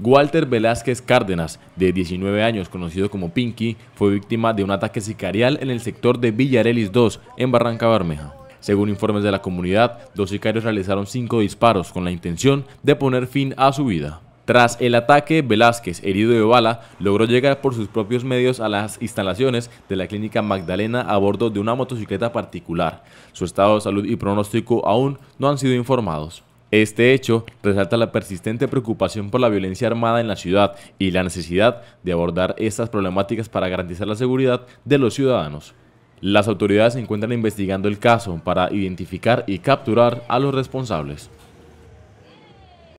Walter Velázquez Cárdenas, de 19 años, conocido como Pinky, fue víctima de un ataque sicarial en el sector de Villarelis 2, en Barranca Bermeja. Según informes de la comunidad, dos sicarios realizaron cinco disparos con la intención de poner fin a su vida. Tras el ataque, Velázquez, herido de bala, logró llegar por sus propios medios a las instalaciones de la clínica Magdalena a bordo de una motocicleta particular. Su estado de salud y pronóstico aún no han sido informados. Este hecho resalta la persistente preocupación por la violencia armada en la ciudad y la necesidad de abordar estas problemáticas para garantizar la seguridad de los ciudadanos. Las autoridades se encuentran investigando el caso para identificar y capturar a los responsables.